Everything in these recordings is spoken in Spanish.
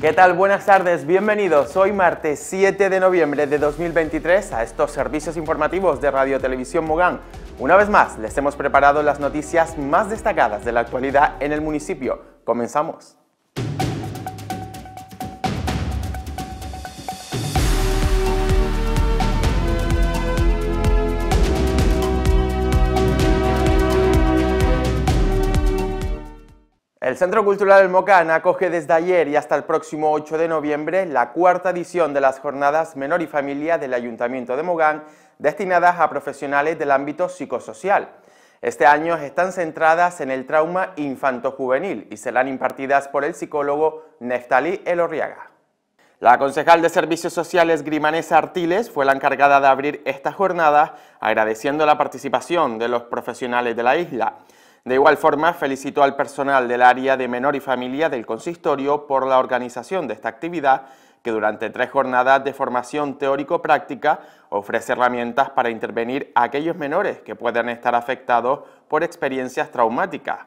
¿Qué tal? Buenas tardes, bienvenidos. Hoy martes 7 de noviembre de 2023 a estos servicios informativos de Radio Televisión Mogán. Una vez más, les hemos preparado las noticias más destacadas de la actualidad en el municipio. Comenzamos. El Centro Cultural del Mocan acoge desde ayer y hasta el próximo 8 de noviembre la cuarta edición de las jornadas Menor y Familia del Ayuntamiento de Mogán destinadas a profesionales del ámbito psicosocial. Este año están centradas en el trauma infanto-juvenil y serán impartidas por el psicólogo Neftali Elorriaga. La concejal de Servicios Sociales Grimanesa Artiles fue la encargada de abrir esta jornada agradeciendo la participación de los profesionales de la isla. De igual forma, felicitó al personal del área de menor y familia del consistorio por la organización de esta actividad que durante tres jornadas de formación teórico-práctica ofrece herramientas para intervenir a aquellos menores que puedan estar afectados por experiencias traumáticas.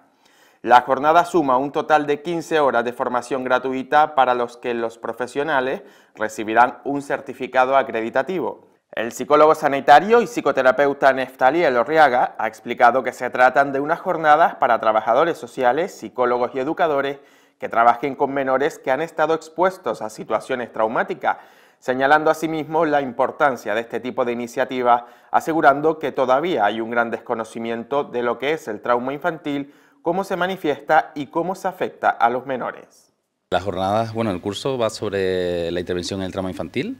La jornada suma un total de 15 horas de formación gratuita para los que los profesionales recibirán un certificado acreditativo. El psicólogo sanitario y psicoterapeuta Neftali Elorriaga ha explicado que se tratan de unas jornadas para trabajadores sociales, psicólogos y educadores que trabajen con menores que han estado expuestos a situaciones traumáticas, señalando asimismo la importancia de este tipo de iniciativas, asegurando que todavía hay un gran desconocimiento de lo que es el trauma infantil, cómo se manifiesta y cómo se afecta a los menores. Las jornadas, bueno, el curso va sobre la intervención en el trauma infantil,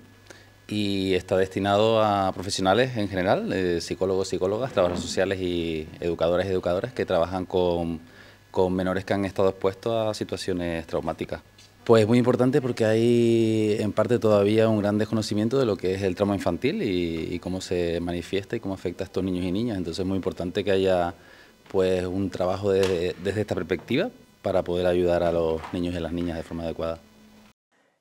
y está destinado a profesionales en general, eh, psicólogos, psicólogas, trabajadores sociales y educadores y educadoras que trabajan con, menores que han estado expuestos a situaciones traumáticas. Pues muy importante porque hay en parte todavía un gran desconocimiento de lo que es el trauma infantil y, cómo se manifiesta y cómo afecta a estos niños y niñas. Entonces es muy importante que haya pues un trabajo desde, desde esta perspectiva para poder ayudar a los niños y las niñas de forma adecuada.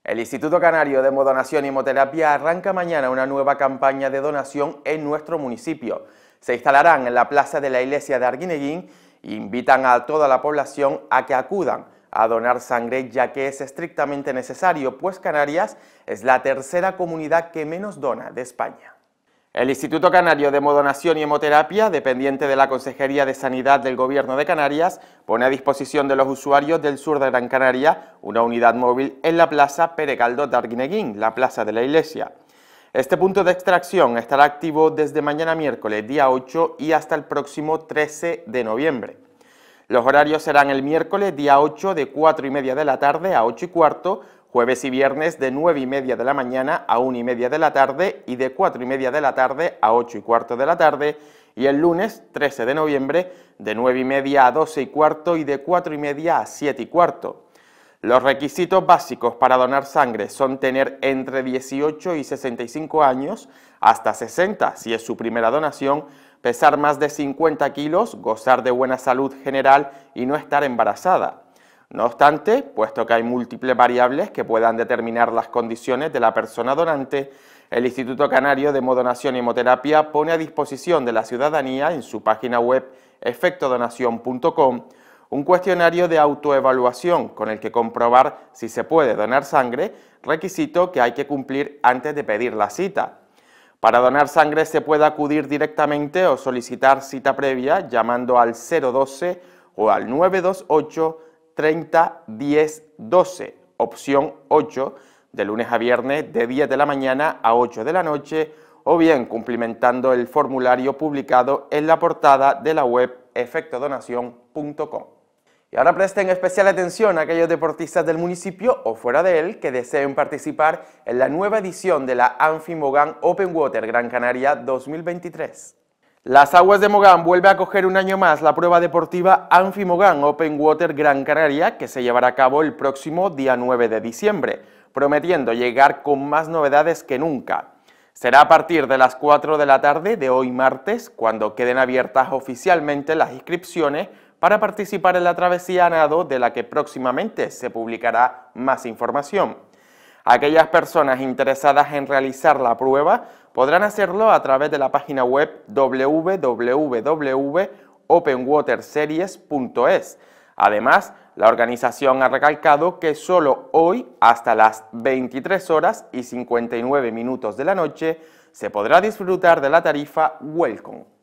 El Instituto Canario de Hemodonación y Hemoterapia arranca mañana una nueva campaña de donación en nuestro municipio. Se instalarán en la plaza de la iglesia de Arguineguín e invitan a toda la población a que acudan a donar sangre ya que es estrictamente necesario, pues Canarias es la tercera comunidad que menos dona de España. El Instituto Canario de Modonación y Hemoterapia, dependiente de la Consejería de Sanidad del Gobierno de Canarias, pone a disposición de los usuarios del sur de Gran Canaria una unidad móvil en la Plaza Perecaldo Darguineguín, la Plaza de la Iglesia. Este punto de extracción estará activo desde mañana miércoles, día 8, y hasta el próximo 13 de noviembre. Los horarios serán el miércoles, día 8, de 4 y media de la tarde a 8 y cuarto, jueves y viernes de 9 y media de la mañana a 1 y media de la tarde y de 4 y media de la tarde a 8 y cuarto de la tarde y el lunes 13 de noviembre de 9 y media a 12 y cuarto y de 4 y media a 7 y cuarto. Los requisitos básicos para donar sangre son tener entre 18 y 65 años, hasta 60 si es su primera donación, pesar más de 50 kilos, gozar de buena salud general y no estar embarazada. No obstante, puesto que hay múltiples variables que puedan determinar las condiciones de la persona donante, el Instituto Canario de Hemodonación y Hemoterapia pone a disposición de la ciudadanía en su página web efectodonación.com un cuestionario de autoevaluación con el que comprobar si se puede donar sangre, requisito que hay que cumplir antes de pedir la cita. Para donar sangre se puede acudir directamente o solicitar cita previa llamando al 012 o al 928 30, 10, 12, opción 8, de lunes a viernes de 10 de la mañana a 8 de la noche, o bien cumplimentando el formulario publicado en la portada de la web efectodonación.com. Y ahora presten especial atención a aquellos deportistas del municipio o fuera de él que deseen participar en la nueva edición de la Anfimogán Open Water Gran Canaria 2023. Las aguas de Mogán vuelve a coger un año más la prueba deportiva Anfi Open Water Gran Canaria que se llevará a cabo el próximo día 9 de diciembre, prometiendo llegar con más novedades que nunca. Será a partir de las 4 de la tarde de hoy martes cuando queden abiertas oficialmente las inscripciones para participar en la travesía a nado de la que próximamente se publicará más información. Aquellas personas interesadas en realizar la prueba Podrán hacerlo a través de la página web www.openwaterseries.es. Además, la organización ha recalcado que solo hoy, hasta las 23 horas y 59 minutos de la noche, se podrá disfrutar de la tarifa Welcome.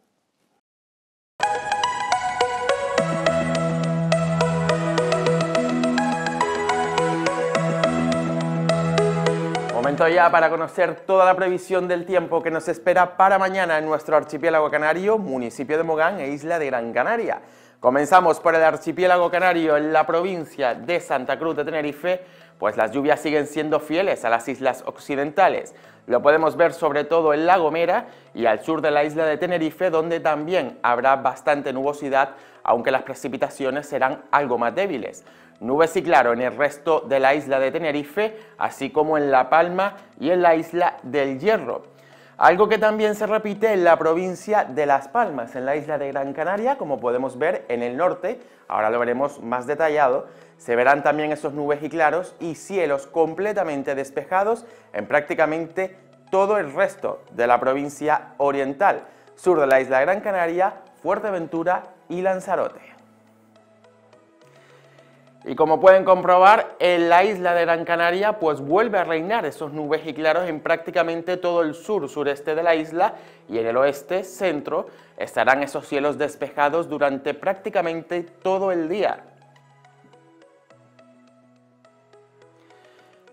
ya para conocer toda la previsión del tiempo que nos espera para mañana en nuestro archipiélago canario, municipio de Mogán e isla de Gran Canaria. Comenzamos por el archipiélago canario en la provincia de Santa Cruz de Tenerife, pues las lluvias siguen siendo fieles a las islas occidentales. Lo podemos ver sobre todo en La Gomera y al sur de la isla de Tenerife, donde también habrá bastante nubosidad, aunque las precipitaciones serán algo más débiles. Nubes y claro en el resto de la isla de Tenerife, así como en La Palma y en la isla del Hierro. Algo que también se repite en la provincia de Las Palmas, en la isla de Gran Canaria, como podemos ver en el norte, ahora lo veremos más detallado, se verán también esos nubes y claros y cielos completamente despejados en prácticamente todo el resto de la provincia oriental, sur de la isla de Gran Canaria, Fuerteventura y Lanzarote. Y como pueden comprobar, en la isla de Gran Canaria pues vuelve a reinar esos nubes y claros en prácticamente todo el sur, sureste de la isla y en el oeste, centro, estarán esos cielos despejados durante prácticamente todo el día.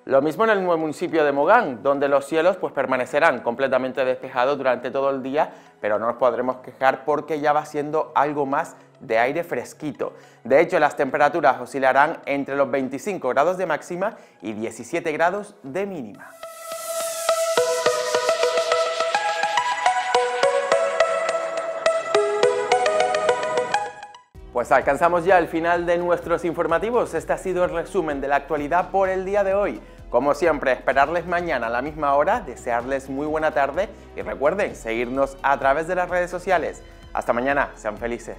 Lo mismo en el nuevo municipio de Mogán, donde los cielos pues permanecerán completamente despejados durante todo el día, pero no nos podremos quejar porque ya va siendo algo más de aire fresquito. De hecho, las temperaturas oscilarán entre los 25 grados de máxima y 17 grados de mínima. Pues alcanzamos ya el final de nuestros informativos. Este ha sido el resumen de la actualidad por el día de hoy. Como siempre, esperarles mañana a la misma hora, desearles muy buena tarde y recuerden seguirnos a través de las redes sociales. Hasta mañana, sean felices.